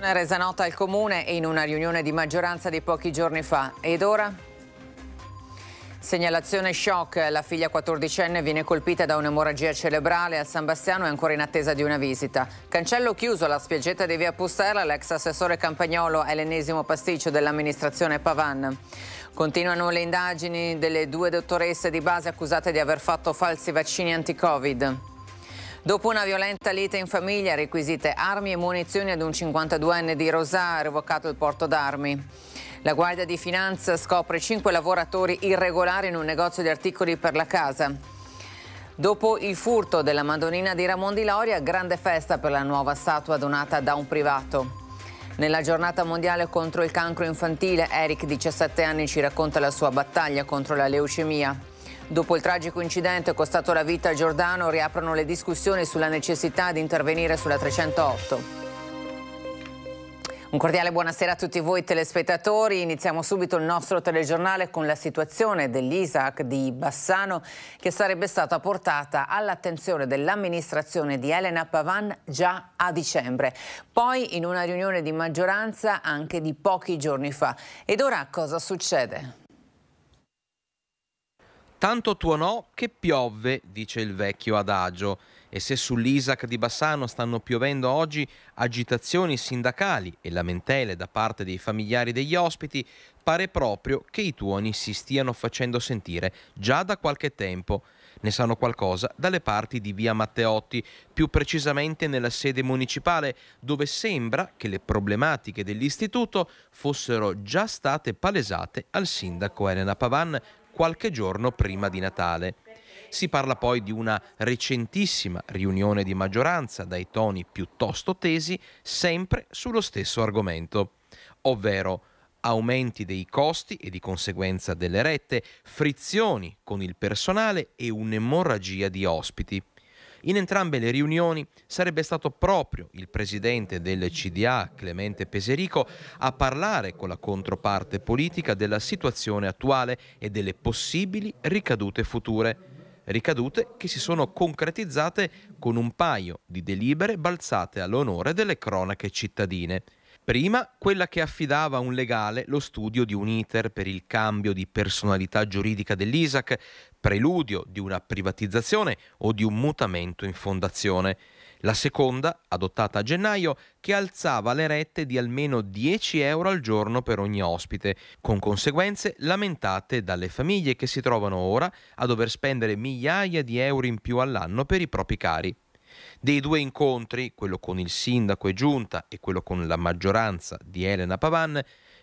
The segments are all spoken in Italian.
Decisione resa nota al Comune in una riunione di maggioranza di pochi giorni fa. Ed ora? Segnalazione shock, la figlia 14enne viene colpita da un'emorragia cerebrale a San Bastiano e è ancora in attesa di una visita. Cancello chiuso la spiaggetta di via Pustella, l'ex assessore Campagnolo è l'ennesimo pasticcio dell'amministrazione Pavan. Continuano le indagini delle due dottoresse di base accusate di aver fatto falsi vaccini anti-covid. Dopo una violenta lite in famiglia, requisite armi e munizioni ad un 52enne di Rosà, revocato il porto d'armi. La Guardia di Finanza scopre 5 lavoratori irregolari in un negozio di articoli per la casa. Dopo il furto della Madonnina di Ramon di Loria, grande festa per la nuova statua donata da un privato. Nella giornata mondiale contro il cancro infantile, Eric, 17 anni, ci racconta la sua battaglia contro la leucemia. Dopo il tragico incidente costato la vita a Giordano, riaprono le discussioni sulla necessità di intervenire sulla 308. Un cordiale buonasera a tutti voi telespettatori. Iniziamo subito il nostro telegiornale con la situazione dell'Isaac di Bassano che sarebbe stata portata all'attenzione dell'amministrazione di Elena Pavan già a dicembre, poi in una riunione di maggioranza anche di pochi giorni fa. Ed ora cosa succede? Tanto tuonò che piovve, dice il vecchio adagio, e se sull'Isac di Bassano stanno piovendo oggi agitazioni sindacali e lamentele da parte dei familiari degli ospiti, pare proprio che i tuoni si stiano facendo sentire già da qualche tempo. Ne sanno qualcosa dalle parti di via Matteotti, più precisamente nella sede municipale, dove sembra che le problematiche dell'istituto fossero già state palesate al sindaco Elena Pavan qualche giorno prima di Natale. Si parla poi di una recentissima riunione di maggioranza dai toni piuttosto tesi, sempre sullo stesso argomento, ovvero aumenti dei costi e di conseguenza delle rette, frizioni con il personale e un'emorragia di ospiti. In entrambe le riunioni sarebbe stato proprio il presidente del CDA, Clemente Peserico, a parlare con la controparte politica della situazione attuale e delle possibili ricadute future ricadute che si sono concretizzate con un paio di delibere balzate all'onore delle cronache cittadine. Prima, quella che affidava a un legale lo studio di un iter per il cambio di personalità giuridica dell'ISAC, preludio di una privatizzazione o di un mutamento in fondazione. La seconda, adottata a gennaio, che alzava le rette di almeno 10 euro al giorno per ogni ospite, con conseguenze lamentate dalle famiglie che si trovano ora a dover spendere migliaia di euro in più all'anno per i propri cari. Dei due incontri, quello con il sindaco e giunta e quello con la maggioranza di Elena Pavan,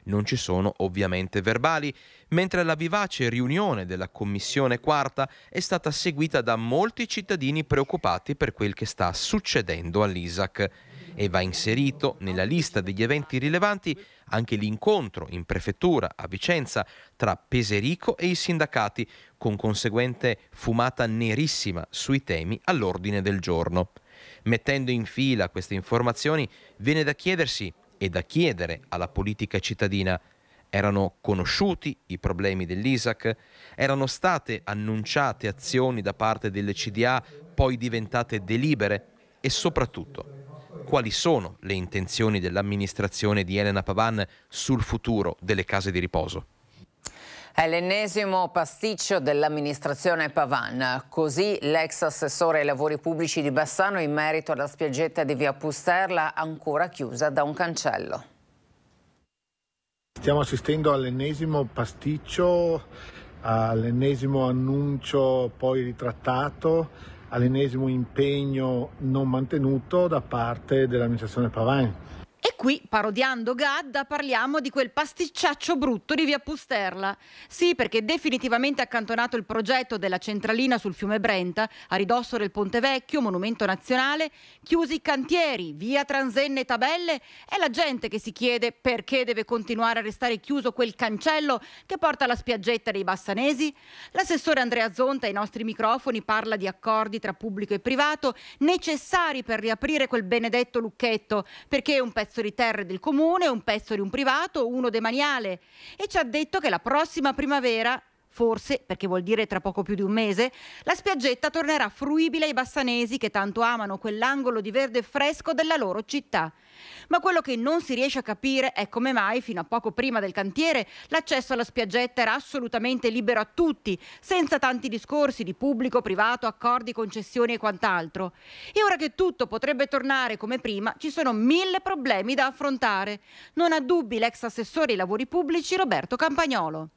non ci sono ovviamente verbali, mentre la vivace riunione della Commissione quarta è stata seguita da molti cittadini preoccupati per quel che sta succedendo all'ISAC e va inserito nella lista degli eventi rilevanti anche l'incontro in prefettura a Vicenza tra Peserico e i sindacati, con conseguente fumata nerissima sui temi all'ordine del giorno. Mettendo in fila queste informazioni, viene da chiedersi e da chiedere alla politica cittadina erano conosciuti i problemi dell'ISAC, erano state annunciate azioni da parte delle CDA poi diventate delibere e soprattutto quali sono le intenzioni dell'amministrazione di Elena Pavan sul futuro delle case di riposo. È l'ennesimo pasticcio dell'amministrazione Pavan. Così l'ex assessore ai lavori pubblici di Bassano in merito alla spiaggetta di via Pusterla ancora chiusa da un cancello. Stiamo assistendo all'ennesimo pasticcio, all'ennesimo annuncio poi ritrattato, all'ennesimo impegno non mantenuto da parte dell'amministrazione Pavan qui, parodiando Gadda, parliamo di quel pasticciaccio brutto di via Pusterla. Sì, perché definitivamente accantonato il progetto della centralina sul fiume Brenta, a ridosso del Ponte Vecchio, monumento nazionale, chiusi i cantieri, via transenne e tabelle, è la gente che si chiede perché deve continuare a restare chiuso quel cancello che porta alla spiaggetta dei bassanesi. L'assessore Andrea Zonta ai nostri microfoni parla di accordi tra pubblico e privato necessari per riaprire quel benedetto lucchetto, perché un pezzo di metri terre del comune, un pezzo di un privato, uno demaniale e ci ha detto che la prossima primavera Forse, perché vuol dire tra poco più di un mese, la spiaggetta tornerà fruibile ai bassanesi che tanto amano quell'angolo di verde fresco della loro città. Ma quello che non si riesce a capire è come mai, fino a poco prima del cantiere, l'accesso alla spiaggetta era assolutamente libero a tutti, senza tanti discorsi di pubblico, privato, accordi, concessioni e quant'altro. E ora che tutto potrebbe tornare come prima, ci sono mille problemi da affrontare. Non ha dubbi l'ex assessore ai lavori pubblici Roberto Campagnolo.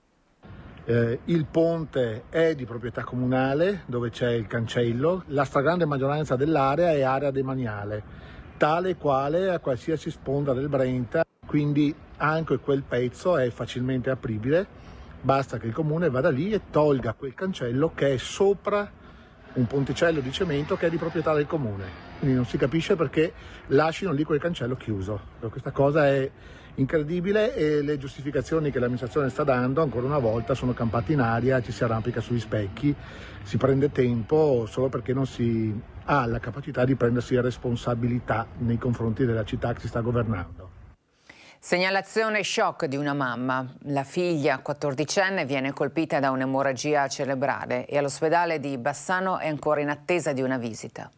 Eh, il ponte è di proprietà comunale dove c'è il cancello, la stragrande maggioranza dell'area è area demaniale, tale e quale a qualsiasi sponda del Brenta, quindi anche quel pezzo è facilmente apribile, basta che il comune vada lì e tolga quel cancello che è sopra un ponticello di cemento che è di proprietà del comune. Quindi non si capisce perché lasciano lì quel cancello chiuso. Questa cosa è incredibile e le giustificazioni che l'amministrazione sta dando ancora una volta sono campate in aria, ci si arrampica sugli specchi, si prende tempo solo perché non si ha la capacità di prendersi responsabilità nei confronti della città che si sta governando. Segnalazione shock di una mamma. La figlia, 14enne, viene colpita da un'emorragia cerebrale e all'ospedale di Bassano è ancora in attesa di una visita.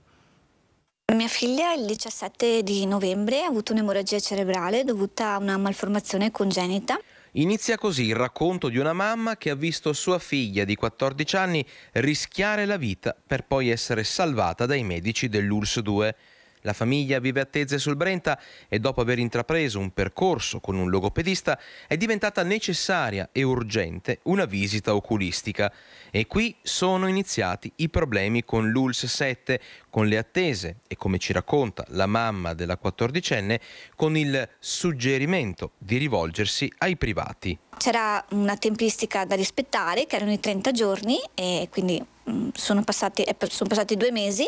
Mia figlia il 17 di novembre ha avuto un'emorragia cerebrale dovuta a una malformazione congenita. Inizia così il racconto di una mamma che ha visto sua figlia di 14 anni rischiare la vita per poi essere salvata dai medici dell'URSS 2. La famiglia vive a Teze sul Brenta e dopo aver intrapreso un percorso con un logopedista è diventata necessaria e urgente una visita oculistica. E qui sono iniziati i problemi con l'ULS 7, con le attese e come ci racconta la mamma della 14enne, con il suggerimento di rivolgersi ai privati. C'era una tempistica da rispettare che erano i 30 giorni e quindi mm, sono passati, sono passati due mesi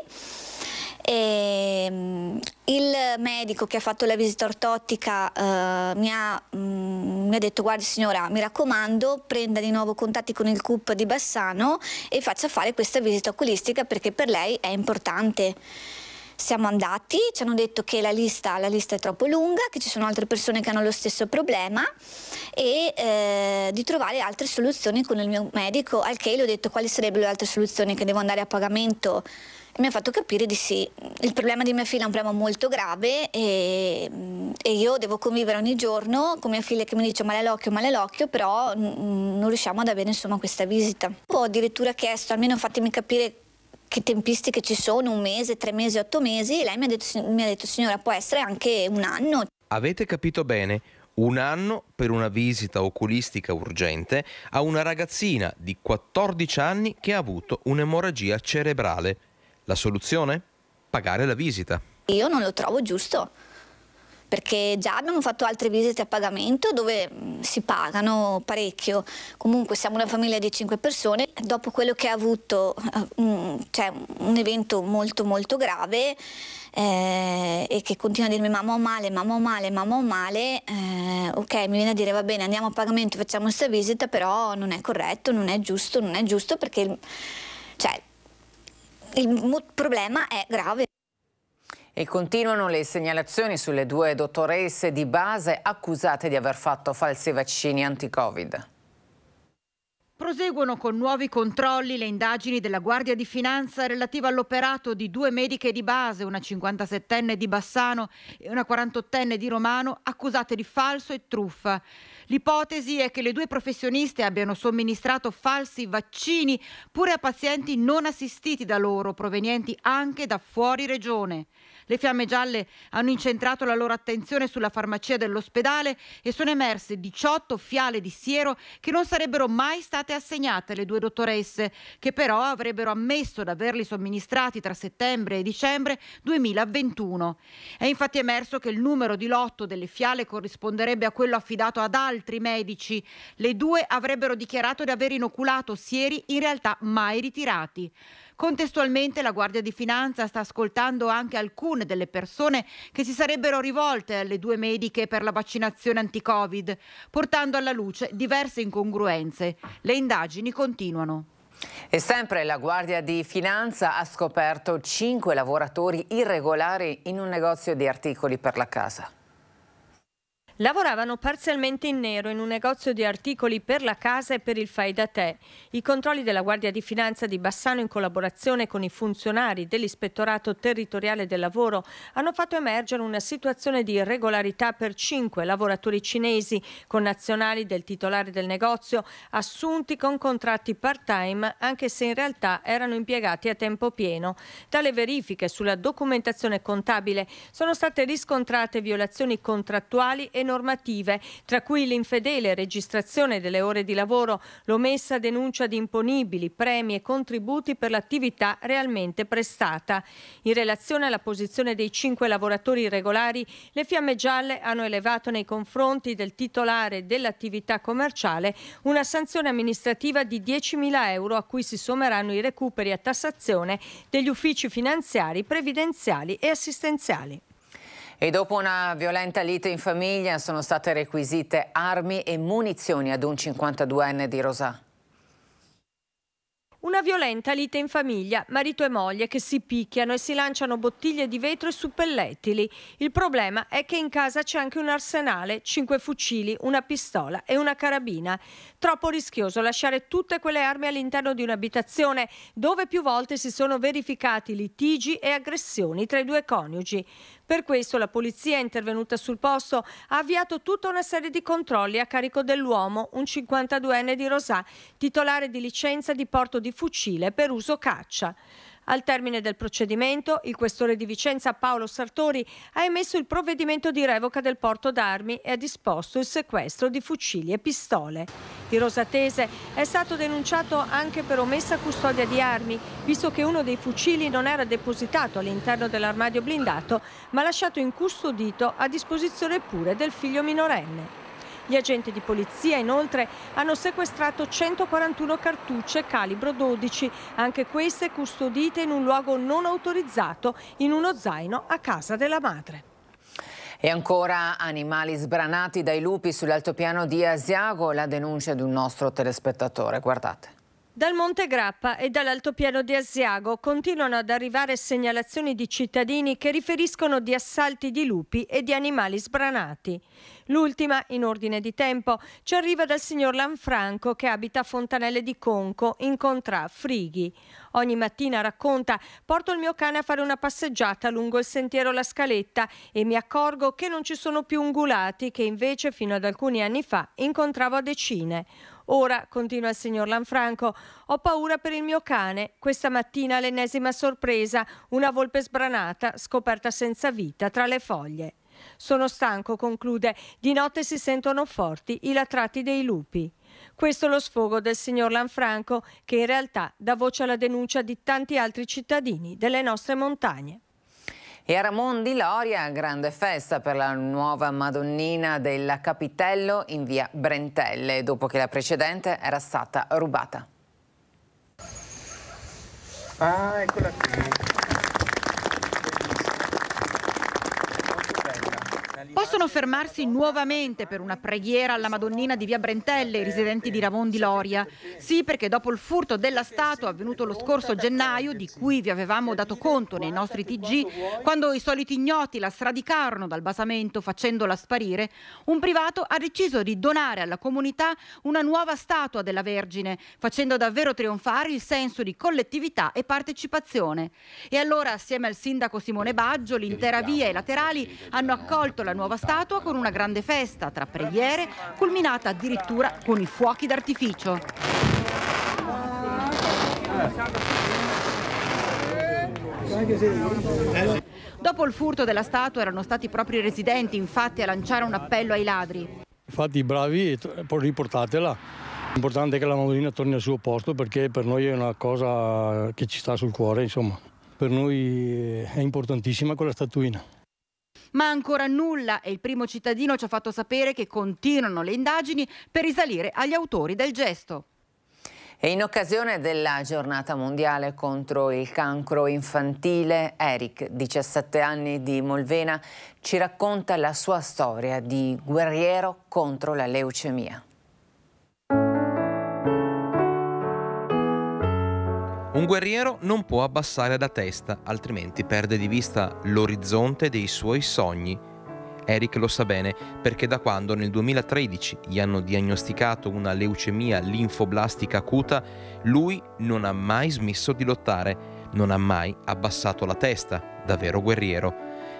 e, ehm, il medico che ha fatto la visita ortottica eh, mi, ha, mh, mm, mi, ha, detto guardi signora mi raccomando prenda di nuovo contatti con il CUP di Bassano e faccia fare questa visita oculistica perché per lei è importante. Siamo andati, ci hanno detto che la lista, la lista è troppo lunga, che ci sono altre persone che hanno lo stesso problema e eh, di trovare altre soluzioni con il mio medico, al che le ho detto quali sarebbero le altre soluzioni, che devo andare a pagamento mi ha fatto capire di sì, il problema di mia figlia è un problema molto grave e, e io devo convivere ogni giorno con mia figlia che mi dice male all'occhio, male all'occhio, però mm, mm, non riusciamo ad avere insomma questa visita. Ho addirittura chiesto, almeno fatemi capire che tempistiche ci sono, un mese, tre mesi, otto mesi, e lei mi ha detto, mi ha detto signora può essere anche un anno. Avete capito bene? un anno per una visita oculistica urgente a una ragazzina di 14 anni che ha avuto un'emorragia cerebrale la soluzione? Pagare la visita. Io non lo trovo giusto perché già abbiamo fatto altre visite a pagamento dove mm, si pagano parecchio. Comunque siamo una famiglia di 5 persone, dopo quello che ha avuto eh, mm, cioè, un evento molto molto grave eh, e che continua a dirmi mamma ho male, mamma ho male, mamma ho male, eh, ok mi viene a dire va bene andiamo a pagamento, facciamo questa visita, però non è corretto, non è giusto, non è giusto perché... Cioè, il problema è grave. E continuano le segnalazioni sulle due dottoresse di base accusate di aver fatto falsi vaccini anti-Covid. Proseguono con nuovi controlli le indagini della Guardia di Finanza relativa all'operato di due mediche di base, una 57enne di Bassano e una 48enne di Romano, accusate di falso e truffa. L'ipotesi è che le due professioniste abbiano somministrato falsi vaccini pure a pazienti non assistiti da loro, provenienti anche da fuori regione. Le fiamme gialle hanno incentrato la loro attenzione sulla farmacia dell'ospedale e sono emerse 18 fiale di siero che non sarebbero mai state assegnate alle due dottoresse, che però avrebbero ammesso di averli somministrati tra settembre e dicembre 2021. È infatti emerso che il numero di lotto delle fiale corrisponderebbe a quello affidato ad altri medici. Le due avrebbero dichiarato di aver inoculato sieri in realtà mai ritirati. Contestualmente la Guardia di Finanza sta ascoltando anche alcune delle persone che si sarebbero rivolte alle due mediche per la vaccinazione anti-Covid, portando alla luce diverse incongruenze. Le indagini continuano. E sempre la Guardia di Finanza ha scoperto cinque lavoratori irregolari in un negozio di articoli per la casa. Lavoravano parzialmente in nero in un negozio di articoli per la casa e per il fai da te. I controlli della Guardia di Finanza di Bassano in collaborazione con i funzionari dell'Ispettorato Territoriale del Lavoro hanno fatto emergere una situazione di irregolarità per cinque lavoratori cinesi con nazionali del titolare del negozio assunti con contratti part-time anche se in realtà erano impiegati a tempo pieno. Tale verifiche sulla documentazione contabile sono state riscontrate violazioni contrattuali e normative, tra cui l'infedele registrazione delle ore di lavoro, l'omessa denuncia di imponibili, premi e contributi per l'attività realmente prestata. In relazione alla posizione dei cinque lavoratori irregolari, le fiamme gialle hanno elevato nei confronti del titolare dell'attività commerciale una sanzione amministrativa di 10.000 euro a cui si sommeranno i recuperi a tassazione degli uffici finanziari, previdenziali e assistenziali. E dopo una violenta lite in famiglia sono state requisite armi e munizioni ad un 52enne di Rosà. Una violenta lite in famiglia, marito e moglie che si picchiano e si lanciano bottiglie di vetro e suppellettili. Il problema è che in casa c'è anche un arsenale, cinque fucili, una pistola e una carabina. Troppo rischioso lasciare tutte quelle armi all'interno di un'abitazione dove più volte si sono verificati litigi e aggressioni tra i due coniugi. Per questo la polizia è intervenuta sul posto, ha avviato tutta una serie di controlli a carico dell'uomo, un 52enne di Rosà, titolare di licenza di porto di fucile per uso caccia. Al termine del procedimento, il questore di Vicenza Paolo Sartori ha emesso il provvedimento di revoca del porto d'armi e ha disposto il sequestro di fucili e pistole. Di Rosatese è stato denunciato anche per omessa custodia di armi, visto che uno dei fucili non era depositato all'interno dell'armadio blindato, ma lasciato incustodito a disposizione pure del figlio minorenne. Gli agenti di polizia inoltre hanno sequestrato 141 cartucce calibro 12, anche queste custodite in un luogo non autorizzato in uno zaino a casa della madre. E ancora animali sbranati dai lupi sull'altopiano di Asiago, la denuncia di un nostro telespettatore. Guardate. Dal Monte Grappa e dall'altopiano di Asiago continuano ad arrivare segnalazioni di cittadini che riferiscono di assalti di lupi e di animali sbranati. L'ultima, in ordine di tempo, ci arriva dal signor Lanfranco che abita a Fontanelle di Conco, incontra Frighi. Ogni mattina racconta, porto il mio cane a fare una passeggiata lungo il sentiero La Scaletta e mi accorgo che non ci sono più ungulati che invece fino ad alcuni anni fa incontravo a decine. Ora, continua il signor Lanfranco, ho paura per il mio cane. Questa mattina l'ennesima sorpresa, una volpe sbranata scoperta senza vita tra le foglie. Sono stanco, conclude, di notte si sentono forti i latrati dei lupi. Questo è lo sfogo del signor Lanfranco, che in realtà dà voce alla denuncia di tanti altri cittadini delle nostre montagne. E a Ramon di Loria, grande festa per la nuova Madonnina del Capitello in via Brentelle, dopo che la precedente era stata rubata. Ah, eccola qui. Possono fermarsi nuovamente per una preghiera alla Madonnina di Via Brentelle, i residenti di Ravon di Loria. Sì, perché dopo il furto della statua avvenuto lo scorso gennaio, di cui vi avevamo dato conto nei nostri TG, quando i soliti ignoti la sradicarono dal basamento facendola sparire, un privato ha deciso di donare alla comunità una nuova statua della Vergine, facendo davvero trionfare il senso di collettività e partecipazione. E allora, assieme al sindaco Simone Baggio, l'intera via e i laterali hanno accolto la nuova statua con una grande festa tra preghiere, culminata addirittura con i fuochi d'artificio. Dopo il furto della statua erano stati proprio i residenti infatti a lanciare un appello ai ladri. Fate i bravi e poi riportatela. L'importante è che la Madonnina torni al suo posto perché per noi è una cosa che ci sta sul cuore, insomma. Per noi è importantissima quella statuina ma ancora nulla e il primo cittadino ci ha fatto sapere che continuano le indagini per risalire agli autori del gesto. E in occasione della giornata mondiale contro il cancro infantile, Eric, 17 anni di Molvena, ci racconta la sua storia di guerriero contro la leucemia. Un guerriero non può abbassare la testa, altrimenti perde di vista l'orizzonte dei suoi sogni. Eric lo sa bene perché da quando nel 2013 gli hanno diagnosticato una leucemia linfoblastica acuta, lui non ha mai smesso di lottare, non ha mai abbassato la testa, davvero guerriero.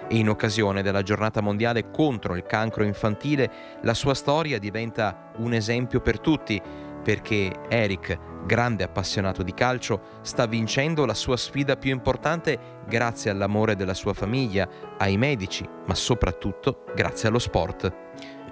E in occasione della giornata mondiale contro il cancro infantile, la sua storia diventa un esempio per tutti, perché Eric grande appassionato di calcio, sta vincendo la sua sfida più importante grazie all'amore della sua famiglia, ai medici, ma soprattutto grazie allo sport.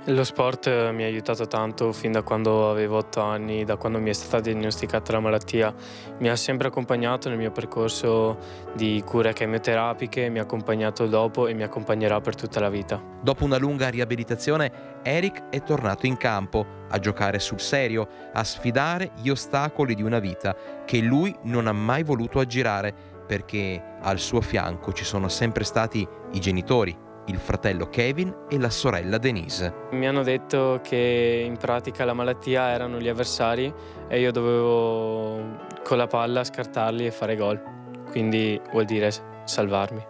Lo sport eh, mi ha aiutato tanto fin da quando avevo 8 anni, da quando mi è stata diagnosticata la malattia. Mi ha sempre accompagnato nel mio percorso di cure chemioterapiche, mi ha accompagnato dopo e mi accompagnerà per tutta la vita. Dopo una lunga riabilitazione, Eric è tornato in campo a giocare sul serio, a sfidare gli ostacoli di una vita che lui non ha mai voluto aggirare perché al suo fianco ci sono sempre stati i genitori, il fratello Kevin e la sorella Denise. Mi hanno detto che in pratica la malattia erano gli avversari e io dovevo con la palla scartarli e fare gol, quindi vuol dire salvarmi.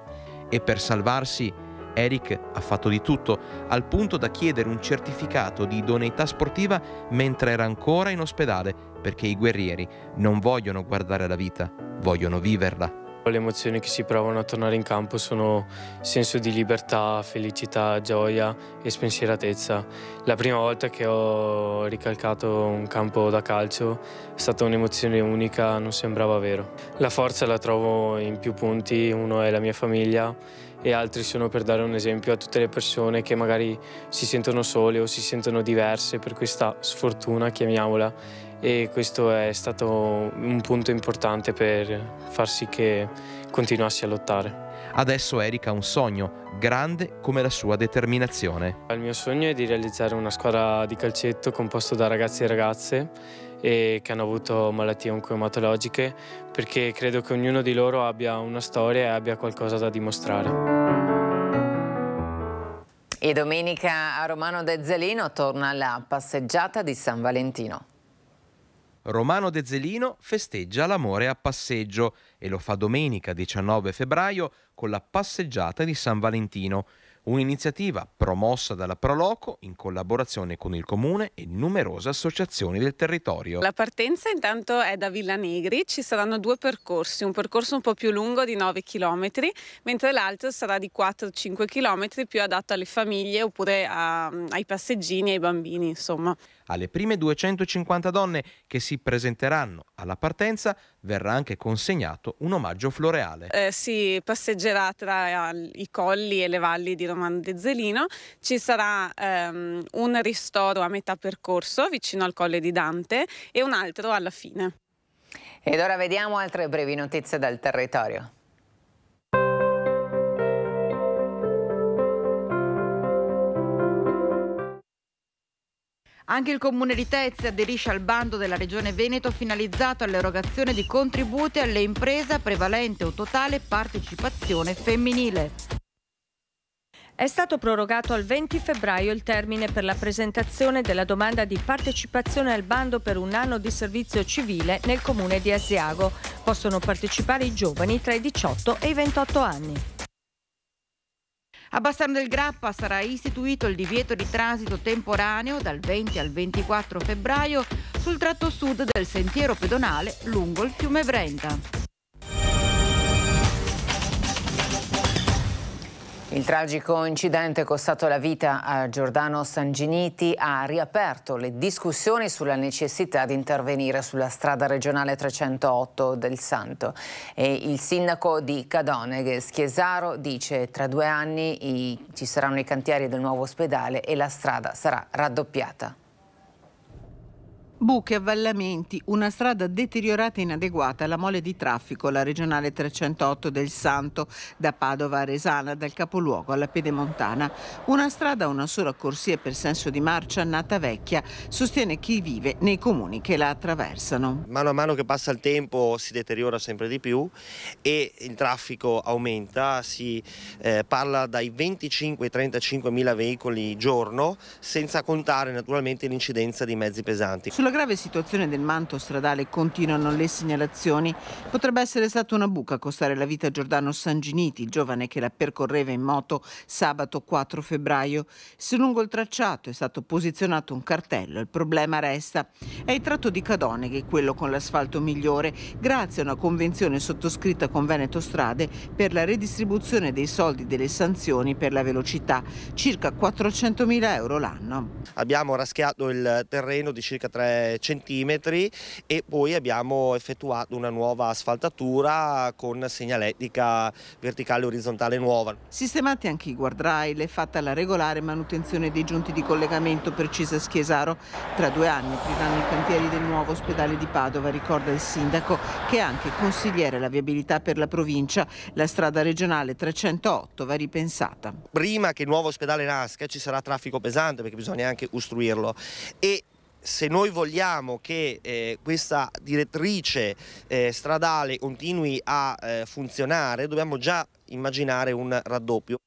E per salvarsi Eric ha fatto di tutto, al punto da chiedere un certificato di idoneità sportiva mentre era ancora in ospedale, perché i guerrieri non vogliono guardare la vita, vogliono viverla. Le emozioni che si provano a tornare in campo sono senso di libertà, felicità, gioia e spensieratezza. La prima volta che ho ricalcato un campo da calcio è stata un'emozione unica, non sembrava vero. La forza la trovo in più punti, uno è la mia famiglia e altri sono per dare un esempio a tutte le persone che magari si sentono sole o si sentono diverse per questa sfortuna, chiamiamola, e questo è stato un punto importante per far sì che continuassi a lottare. Adesso Erika ha un sogno, grande come la sua determinazione. Il mio sogno è di realizzare una squadra di calcetto composta da ragazzi e ragazze che hanno avuto malattie oncoematologiche perché credo che ognuno di loro abbia una storia e abbia qualcosa da dimostrare. E domenica a Romano Dezzelino torna la passeggiata di San Valentino. Romano De Zelino festeggia l'amore a passeggio e lo fa domenica 19 febbraio con la passeggiata di San Valentino, un'iniziativa promossa dalla Proloco in collaborazione con il Comune e numerose associazioni del territorio. La partenza intanto è da Villa Negri, ci saranno due percorsi, un percorso un po' più lungo di 9 km, mentre l'altro sarà di 4-5 km più adatto alle famiglie oppure a, ai passeggini e ai bambini, insomma. Alle prime 250 donne che si presenteranno alla partenza verrà anche consegnato un omaggio floreale. Eh, si passeggerà tra eh, i colli e le valli di Romano De Zelino. ci sarà ehm, un ristoro a metà percorso vicino al colle di Dante e un altro alla fine. Ed ora vediamo altre brevi notizie dal territorio. Anche il comune di Tezze aderisce al bando della Regione Veneto finalizzato all'erogazione di contributi alle imprese a prevalente o totale partecipazione femminile. È stato prorogato al 20 febbraio il termine per la presentazione della domanda di partecipazione al bando per un anno di servizio civile nel comune di Asiago. Possono partecipare i giovani tra i 18 e i 28 anni. A Bassano del Grappa sarà istituito il divieto di transito temporaneo dal 20 al 24 febbraio sul tratto sud del sentiero pedonale lungo il fiume Brenta. Il tragico incidente costato la vita a Giordano Sanginiti ha riaperto le discussioni sulla necessità di intervenire sulla strada regionale 308 del Santo. E il sindaco di Cadoneghe, Schiesaro, dice che tra due anni ci saranno i cantieri del nuovo ospedale e la strada sarà raddoppiata. Buche, avvallamenti, una strada deteriorata e inadeguata alla mole di traffico, la regionale 308 del Santo, da Padova a Resana, dal capoluogo alla Pedemontana. Una strada a una sola corsia per senso di marcia, nata vecchia, sostiene chi vive nei comuni che la attraversano. Mano a mano che passa il tempo si deteriora sempre di più e il traffico aumenta, si eh, parla dai 25 ai 35 mila veicoli giorno, senza contare naturalmente l'incidenza di mezzi pesanti. Sulla grave situazione del manto stradale continuano le segnalazioni. Potrebbe essere stata una buca a costare la vita a Giordano Sanginiti, il giovane che la percorreva in moto sabato 4 febbraio. Se lungo il tracciato è stato posizionato un cartello, il problema resta. È il tratto di Cadone che è quello con l'asfalto migliore, grazie a una convenzione sottoscritta con Veneto Strade per la redistribuzione dei soldi delle sanzioni per la velocità, circa 400.000 euro l'anno. Abbiamo raschiato il terreno di circa 3 centimetri e poi abbiamo effettuato una nuova asfaltatura con segnalettica verticale e orizzontale nuova. Sistemati anche i guardrail e fatta la regolare manutenzione dei giunti di collegamento precisa Schiesaro. Tra due anni apriranno i cantieri del nuovo ospedale di Padova, ricorda il sindaco, che è anche consigliere la viabilità per la provincia. La strada regionale 308 va ripensata. Prima che il nuovo ospedale nasca ci sarà traffico pesante perché bisogna anche costruirlo e se noi vogliamo che eh, questa direttrice eh, stradale continui a eh, funzionare, dobbiamo già immaginare un raddoppio.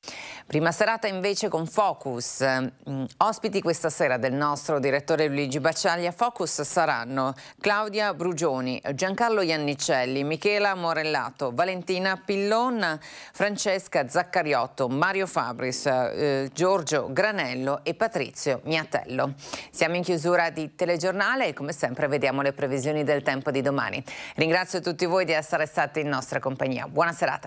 Prima serata invece con Focus. Mm, ospiti questa sera del nostro direttore Luigi a Focus saranno Claudia Brugioni, Giancarlo Iannicelli, Michela Morellato, Valentina Pillon, Francesca Zaccariotto, Mario Fabris, eh, Giorgio Granello e Patrizio Miatello. Siamo in chiusura di telegiornale e come sempre vediamo le previsioni del tempo di domani. Ringrazio tutti voi di essere stati in nostra compagnia. Buona serata.